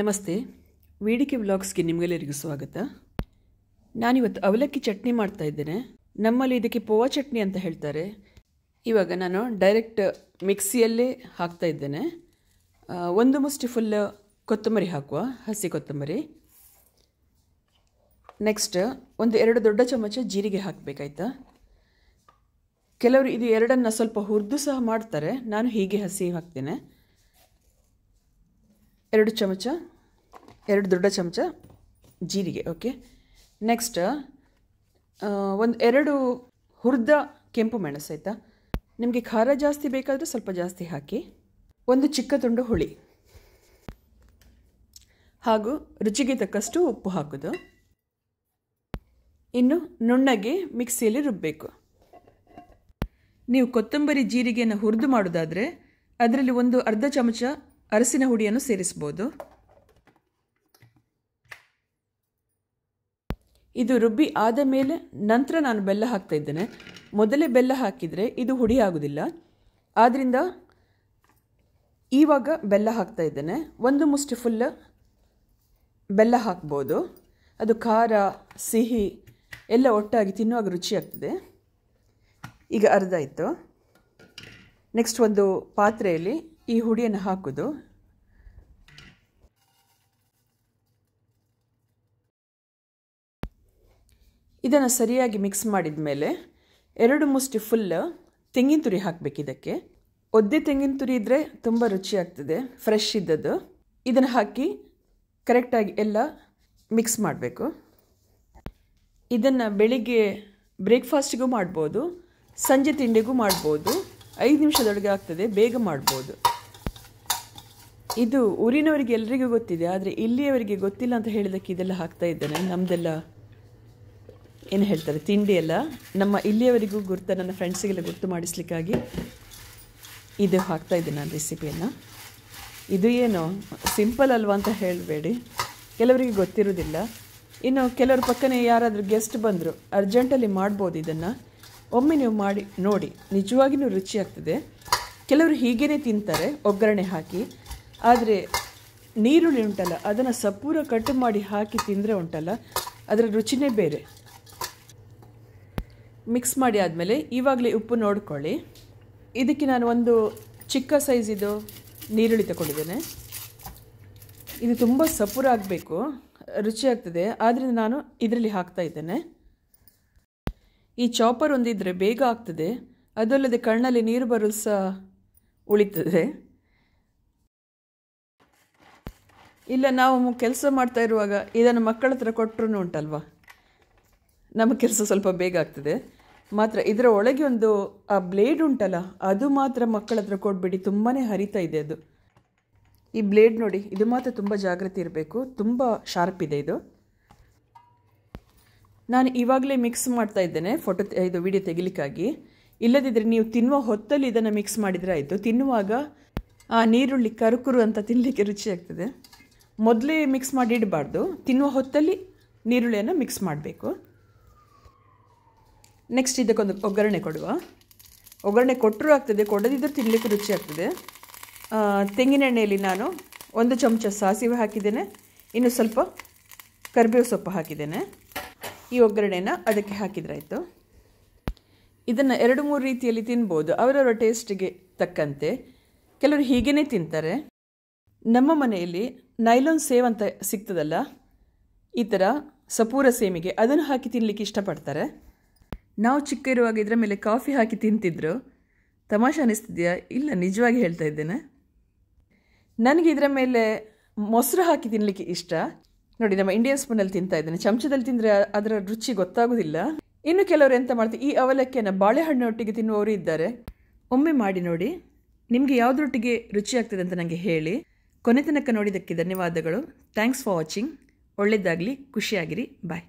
ನಮಸ್ತೆ ವೇಡಿಕೆ ವ್ಲಾಗ್ಸ್ಗೆ ನಿಮಗೆಲ್ಲರಿಗೂ ಸ್ವಾಗತ ನಾನಿವತ್ತು ಅವಲಕ್ಕಿ ಚಟ್ನಿ ಮಾಡ್ತಾ ಇದ್ದೇನೆ ನಮ್ಮಲ್ಲಿ ಇದಕ್ಕೆ ಪೋವಾ ಚಟ್ನಿ ಅಂತ ಹೇಳ್ತಾರೆ ಇವಾಗ ನಾನು ಡೈರೆಕ್ಟ್ ಮಿಕ್ಸಿಯಲ್ಲೇ ಹಾಕ್ತಾ ಇದ್ದೇನೆ ಒಂದು ಮುಷ್ಟಿ ಫುಲ್ ಕೊತ್ತಂಬರಿ ಹಾಕುವ ಹಸಿ ಕೊತ್ತಂಬರಿ ನೆಕ್ಸ್ಟ್ ಒಂದು ಎರಡು ದೊಡ್ಡ ಚಮಚ ಜೀರಿಗೆ ಹಾಕಬೇಕಾಯ್ತಾ ಕೆಲವರು ಇದು ಎರಡನ್ನು ಸ್ವಲ್ಪ ಹುರಿದು ಸಹ ಮಾಡ್ತಾರೆ ನಾನು ಹೀಗೆ ಹಸಿ ಹಾಕ್ತೇನೆ ಎರಡು ಚಮಚ ಎರಡು ದೊಡ್ಡ ಚಮಚ ಜೀರಿಗೆ ಓಕೆ ನೆಕ್ಸ್ಟ್ ಒಂದು ಎರಡು ಹುರಿದ ಕೆಂಪು ಮೆಣಸು ಆಯಿತಾ ನಿಮಗೆ ಖಾರ ಜಾಸ್ತಿ ಬೇಕಾದರೆ ಸ್ವಲ್ಪ ಜಾಸ್ತಿ ಹಾಕಿ ಒಂದು ಚಿಕ್ಕ ತುಂಡು ಹುಳಿ ಹಾಗೂ ರುಚಿಗೆ ತಕ್ಕಷ್ಟು ಉಪ್ಪು ಹಾಕೋದು ಇನ್ನು ನುಣ್ಣಗೆ ಮಿಕ್ಸಿಯಲ್ಲಿ ರುಬ್ಬಬೇಕು ನೀವು ಕೊತ್ತಂಬರಿ ಜೀರಿಗೆಯನ್ನು ಹುರಿದು ಮಾಡೋದಾದರೆ ಅದರಲ್ಲಿ ಒಂದು ಅರ್ಧ ಚಮಚ ಅರಸಿನ ಹುಡಿಯನ್ನು ಸೇರಿಸ್ಬೋದು ಇದು ರುಬ್ಬಿ ಆದ ಮೇಲೆ ನಂತರ ನಾನು ಬೆಲ್ಲ ಹಾಕ್ತಾ ಇದ್ದೇನೆ ಮೊದಲೇ ಬೆಲ್ಲ ಹಾಕಿದರೆ ಇದು ಹುಡಿ ಆಗೋದಿಲ್ಲ ಆದ್ದರಿಂದ ಈವಾಗ ಬೆಲ್ಲ ಹಾಕ್ತಾ ಇದ್ದೇನೆ ಒಂದು ಮುಷ್ಟಿ ಫುಲ್ ಬೆಲ್ಲ ಹಾಕ್ಬೋದು ಅದು ಖಾರ ಸಿಹಿ ಎಲ್ಲ ಒಟ್ಟಾಗಿ ತಿನ್ನುವಾಗ ರುಚಿಯಾಗ್ತದೆ ಈಗ ಅರ್ಧ ಇತ್ತು ನೆಕ್ಸ್ಟ್ ಒಂದು ಪಾತ್ರೆಯಲ್ಲಿ ಈ ಹುಡಿಯನ್ನು ಹಾಕೋದು ಇದನ್ನು ಸರಿಯಾಗಿ ಮಿಕ್ಸ್ ಮಾಡಿದ ಮೇಲೆ ಎರಡು ಮುಷ್ಟಿ ಫುಲ್ ತೆಂಗಿನ ತುರಿ ಹಾಕಬೇಕು ಇದಕ್ಕೆ ಒದ್ದೆ ತೆಂಗಿನ ತುರಿ ಇದ್ದರೆ ತುಂಬ ರುಚಿಯಾಗ್ತದೆ ಫ್ರೆಶ್ ಇದ್ದದ್ದು ಇದನ್ನು ಹಾಕಿ ಕರೆಕ್ಟಾಗಿ ಎಲ್ಲ ಮಿಕ್ಸ್ ಮಾಡಬೇಕು ಇದನ್ನು ಬೆಳಿಗ್ಗೆ ಬ್ರೇಕ್ಫಾಸ್ಟಿಗೂ ಮಾಡ್ಬೋದು ಸಂಜೆ ತಿಂಡಿಗೂ ಮಾಡ್ಬೋದು ಐದು ನಿಮಿಷದೊಳಗೆ ಆಗ್ತದೆ ಬೇಗ ಮಾಡ್ಬೋದು ಇದು ಊರಿನವರಿಗೆ ಎಲ್ಲರಿಗೂ ಗೊತ್ತಿದೆ ಆದರೆ ಇಲ್ಲಿಯವರಿಗೆ ಗೊತ್ತಿಲ್ಲ ಅಂತ ಹೇಳಿದಕ್ಕೆ ಇದೆಲ್ಲ ಹಾಕ್ತಾ ಇದ್ದೇನೆ ನಮ್ದೆಲ್ಲ ಏನು ಹೇಳ್ತಾರೆ ತಿಂಡಿ ಎಲ್ಲ ನಮ್ಮ ಇಲ್ಲಿಯವರಿಗೂ ಗುರ್ತ ನನ್ನ ಫ್ರೆಂಡ್ಸಿಗೆಲ್ಲ ಗುರ್ತು ಮಾಡಿಸ್ಲಿಕ್ಕಾಗಿ ಇದು ಹಾಕ್ತಾ ಇದ್ದೀನಿ ನಾನು ರೆಸಿಪಿಯನ್ನು ಇದು ಏನು ಸಿಂಪಲ್ ಅಲ್ವಾ ಅಂತ ಹೇಳಬೇಡಿ ಕೆಲವರಿಗೆ ಗೊತ್ತಿರೋದಿಲ್ಲ ಇನ್ನು ಕೆಲವರು ಪಕ್ಕನೇ ಯಾರಾದರೂ ಗೆಸ್ಟ್ ಬಂದರು ಅರ್ಜೆಂಟಲ್ಲಿ ಮಾಡ್ಬೋದು ಇದನ್ನು ಒಮ್ಮೆ ನೀವು ಮಾಡಿ ನೋಡಿ ನಿಜವಾಗಿಯೂ ರುಚಿಯಾಗ್ತದೆ ಕೆಲವರು ಹೀಗೇ ತಿಂತಾರೆ ಒಗ್ಗರಣೆ ಹಾಕಿ ಆದರೆ ನೀರುಳ್ಳಿ ಉಂಟಲ್ಲ ಅದನ್ನು ಸಪೂರ ಕಟ್ ಮಾಡಿ ಹಾಕಿ ತಿಂದರೆ ಉಂಟಲ್ಲ ಅದರ ರುಚಿನೇ ಬೇರೆ ಮಿಕ್ಸ್ ಮಾಡಿ ಆದಮೇಲೆ ಇವಾಗಲೇ ಉಪ್ಪು ನೋಡ್ಕೊಳ್ಳಿ ಇದಕ್ಕೆ ನಾನು ಒಂದು ಚಿಕ್ಕ ಸೈಜಿದು ನೀರುಳ್ಳಿ ತಗೊಂಡಿದ್ದೇನೆ ಇದು ತುಂಬ ಸಪೂರ ಆಗಬೇಕು ರುಚಿ ಆಗ್ತದೆ ಆದ್ದರಿಂದ ನಾನು ಇದರಲ್ಲಿ ಹಾಕ್ತಾ ಇದ್ದೇನೆ ಈ ಚಾಪರ್ ಒಂದಿದ್ದರೆ ಬೇಗ ಆಗ್ತದೆ ಅದಲ್ಲದೆ ಕಣ್ಣಲ್ಲಿ ನೀರು ಬರಲು ಸಹ ಉಳಿತದೆ ಇಲ್ಲ ನಾವು ಕೆಲಸ ಮಾಡ್ತಾ ಇರುವಾಗ ಇದನ್ನು ಮಕ್ಕಳ ಹತ್ರ ಕೊಟ್ಟರು ಉಂಟಲ್ವಾ ನಮ್ಮ ಕೆಲಸ ಸ್ವಲ್ಪ ಬೇಗ ಆಗ್ತದೆ ಮಾತ್ರ ಇದರ ಒಳಗೆ ಒಂದು ಆ ಬ್ಲೇಡ್ ಉಂಟಲ್ಲ ಅದು ಮಾತ್ರ ಮಕ್ಕಳ ಹತ್ರ ಕೊಟ್ಬಿಡಿ ತುಂಬಾ ಹರಿತಾ ಇದೆ ಅದು ಈ ಬ್ಲೇಡ್ ನೋಡಿ ಇದು ಮಾತ್ರ ತುಂಬ ಜಾಗೃತಿ ಇರಬೇಕು ತುಂಬ ಶಾರ್ಪ್ ಇದೆ ಇದು ನಾನು ಇವಾಗಲೇ ಮಿಕ್ಸ್ ಮಾಡ್ತಾ ಇದ್ದೇನೆ ಫೋಟೋ ಇದು ವಿಡಿಯೋ ತೆಗಿಲಿಕ್ಕಾಗಿ ಇಲ್ಲದಿದ್ದರೆ ನೀವು ತಿನ್ನುವ ಹೊತ್ತಲ್ಲಿ ಇದನ್ನು ಮಿಕ್ಸ್ ಮಾಡಿದರೆ ಆಯಿತು ತಿನ್ನುವಾಗ ಆ ನೀರುಳ್ಳಿ ಕರುಕುರು ಅಂತ ತಿನ್ನಲಿಕ್ಕೆ ರುಚಿಯಾಗ್ತದೆ ಮೊದಲೇ ಮಿಕ್ಸ್ ಮಾಡಿ ಇಡಬಾರ್ದು ತಿನ್ನುವ ಹೊತ್ತಲ್ಲಿ ನೀರುಳ್ಳಿಯನ್ನು ಮಿಕ್ಸ್ ಮಾಡಬೇಕು ನೆಕ್ಸ್ಟ್ ಇದಕ್ಕೊಂದು ಒಗ್ಗರಣೆ ಕೊಡುವ ಒಗ್ಗರಣೆ ಕೊಟ್ಟರೂ ಆಗ್ತದೆ ಕೊಡದಿದ್ದರೂ ತಿನ್ನಲಿಕ್ಕೆ ರುಚಿ ಆಗ್ತದೆ ತೆಂಗಿನೆಣ್ಣೆಯಲ್ಲಿ ನಾನು ಒಂದು ಚಮಚ ಸಾಸಿವೆ ಹಾಕಿದ್ದೇನೆ ಇನ್ನು ಸ್ವಲ್ಪ ಕರಿಬೇವು ಸೊಪ್ಪು ಹಾಕಿದ್ದೇನೆ ಈ ಒಗ್ಗರಣೆನ ಅದಕ್ಕೆ ಹಾಕಿದ್ರಾಯಿತು ಇದನ್ನು ಎರಡು ಮೂರು ರೀತಿಯಲ್ಲಿ ತಿನ್ಬೋದು ಅವರವರ ಟೇಸ್ಟಿಗೆ ತಕ್ಕಂತೆ ಕೆಲವರು ಹೀಗೇ ತಿಂತಾರೆ ನಮ್ಮ ಮನೆಯಲ್ಲಿ ನೈಲಾನ್ ಸೇವ್ ಅಂತ ಸಿಗ್ತದಲ್ಲ ಈ ಥರ ಸಪೂರ ಸೇಮಿಗೆ ಅದನ್ನು ಹಾಕಿ ತಿನ್ನಲಿಕ್ಕೆ ಇಷ್ಟಪಡ್ತಾರೆ ನಾವು ಚಿಕ್ಕ ಇರುವಾಗ ಇದರ ಮೇಲೆ ಕಾಫಿ ಹಾಕಿ ತಿಂತಿದ್ರು ತಮಾಷೆ ಅನಿಸ್ತಿದೆಯಾ ಇಲ್ಲ ನಿಜವಾಗಿ ಹೇಳ್ತಾ ಇದ್ದೇನೆ ನನಗೆ ಇದರ ಮೇಲೆ ಮೊಸರು ಹಾಕಿ ತಿನ್ನಲಿಕ್ಕೆ ಇಷ್ಟ ನೋಡಿ ನಮ್ಮ ಇಂಡಿಯನ್ ಸ್ಪೂನಲ್ಲಿ ತಿಂತಾ ಇದ್ದೇನೆ ಚಮಚದಲ್ಲಿ ತಿಂದರೆ ಅದರ ರುಚಿ ಗೊತ್ತಾಗೋದಿಲ್ಲ ಇನ್ನು ಕೆಲವರು ಎಂತ ಮಾಡ್ತಾರೆ ಈ ಅವಲಕ್ಕಿಯನ್ನು ಒಟ್ಟಿಗೆ ತಿನ್ನುವವರು ಇದ್ದಾರೆ ಒಮ್ಮೆ ಮಾಡಿ ನೋಡಿ ನಿಮಗೆ ರುಚಿ ರುಚಿಯಾಗ್ತದೆ ಅಂತ ನನಗೆ ಹೇಳಿ ಕೊನೆ ತನಕ ನೋಡಿದ್ದಕ್ಕೆ ಧನ್ಯವಾದಗಳು ಥ್ಯಾಂಕ್ಸ್ ಫಾರ್ ವಾಚಿಂಗ್ ಒಳ್ಳೆಯದಾಗಲಿ ಖುಷಿಯಾಗಿರಿ ಬಾಯ್